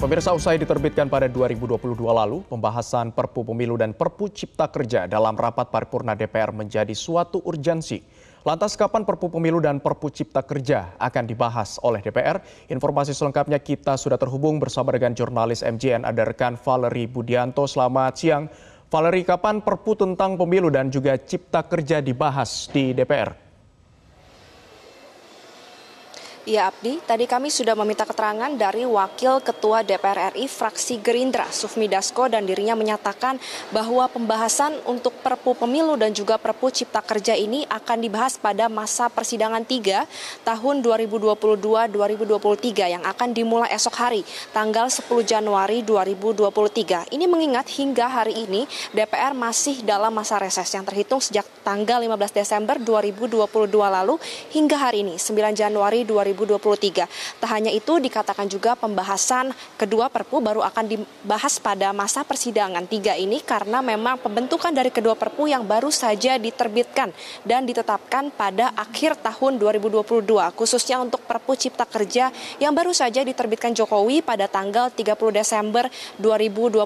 Pemirsa usai diterbitkan pada 2022 lalu, pembahasan Perpu Pemilu dan Perpu Cipta Kerja dalam rapat paripurna DPR menjadi suatu urgensi. Lantas kapan Perpu Pemilu dan Perpu Cipta Kerja akan dibahas oleh DPR? Informasi selengkapnya kita sudah terhubung bersama dengan jurnalis MGN Adarkan rekan Valerie Budianto. Selamat siang. Valeri, kapan Perpu tentang Pemilu dan juga Cipta Kerja dibahas di DPR? Ya Abdi, tadi kami sudah meminta keterangan dari Wakil Ketua DPR RI fraksi Gerindra, Sufmi Dasko, dan dirinya menyatakan bahwa pembahasan untuk Perpu Pemilu dan juga Perpu Cipta Kerja ini akan dibahas pada masa persidangan 3 tahun 2022-2023 yang akan dimulai esok hari, tanggal 10 Januari 2023. Ini mengingat hingga hari ini DPR masih dalam masa reses yang terhitung sejak tanggal 15 Desember 2022 lalu hingga hari ini, 9 Januari 2023. 2023. Tak hanya itu dikatakan juga pembahasan kedua Perpu baru akan dibahas pada masa persidangan tiga ini karena memang pembentukan dari kedua Perpu yang baru saja diterbitkan dan ditetapkan pada akhir tahun 2022 khususnya untuk Perpu Cipta Kerja yang baru saja diterbitkan Jokowi pada tanggal 30 Desember 2022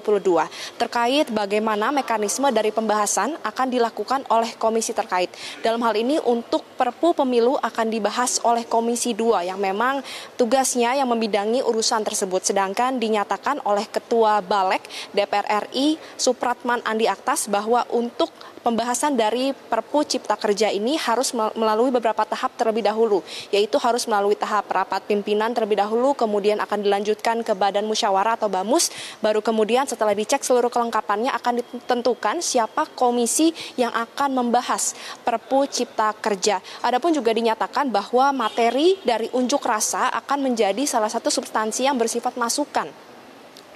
terkait bagaimana mekanisme dari pembahasan akan dilakukan oleh komisi terkait. Dalam hal ini untuk Perpu Pemilu akan dibahas oleh Komisi 2 yang memang tugasnya yang membidangi urusan tersebut. Sedangkan dinyatakan oleh Ketua Balek DPR RI Supratman Andi Aktas bahwa untuk pembahasan dari Perpu Cipta Kerja ini harus melalui beberapa tahap terlebih dahulu, yaitu harus melalui tahap rapat pimpinan terlebih dahulu, kemudian akan dilanjutkan ke Badan Musyawarah atau BAMUS, baru kemudian setelah dicek seluruh kelengkapannya akan ditentukan siapa komisi yang akan membahas Perpu Cipta Kerja. Adapun juga dinyatakan bahwa materi dari unjuk rasa akan menjadi salah satu substansi yang bersifat masukan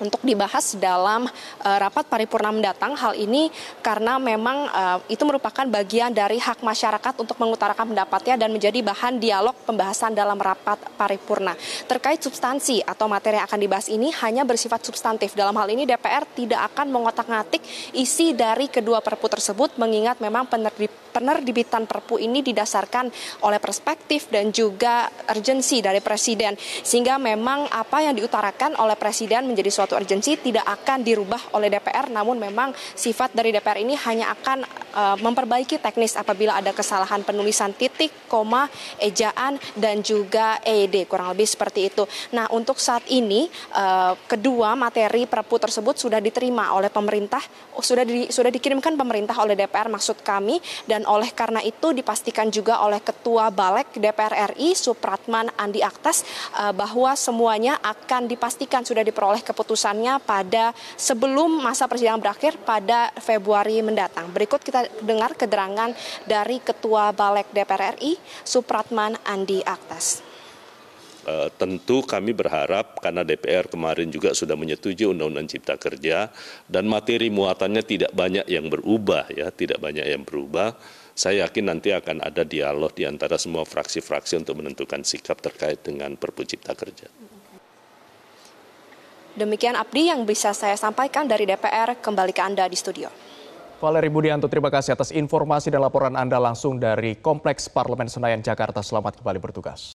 untuk dibahas dalam eh, rapat paripurna mendatang. Hal ini karena memang eh, itu merupakan bagian dari hak masyarakat untuk mengutarakan pendapatnya dan menjadi bahan dialog pembahasan dalam rapat paripurna. Terkait substansi atau materi yang akan dibahas ini hanya bersifat substantif. Dalam hal ini DPR tidak akan mengotak-ngatik isi dari kedua perpu tersebut mengingat memang penerbit penerbitan Perpu ini didasarkan oleh perspektif dan juga urgensi dari Presiden. Sehingga memang apa yang diutarakan oleh Presiden menjadi suatu urgensi tidak akan dirubah oleh DPR, namun memang sifat dari DPR ini hanya akan e, memperbaiki teknis apabila ada kesalahan penulisan titik, koma, ejaan, dan juga ED, e kurang lebih seperti itu. Nah, untuk saat ini, e, kedua materi perpu tersebut sudah diterima oleh pemerintah, sudah di, sudah dikirimkan pemerintah oleh DPR maksud kami, dan oleh karena itu dipastikan juga oleh Ketua Balek DPR RI Supratman Andi Aktas eh, bahwa semuanya akan dipastikan sudah diperoleh keputusannya pada sebelum masa persidangan berakhir pada Februari mendatang. Berikut kita dengar keterangan dari Ketua Balek DPR RI Supratman Andi Aktas. Eh, tentu kami berharap karena DPR kemarin juga sudah menyetujui Undang-Undang Cipta Kerja dan materi muatannya tidak banyak yang berubah ya, tidak banyak yang berubah. Saya yakin nanti akan ada dialog di antara semua fraksi-fraksi untuk menentukan sikap terkait dengan Perpu Cipta Kerja. Demikian Abdi yang bisa saya sampaikan dari DPR kembali ke Anda di studio. Valeri Budianto, terima kasih atas informasi dan laporan Anda langsung dari Kompleks Parlemen Senayan, Jakarta. Selamat kembali bertugas.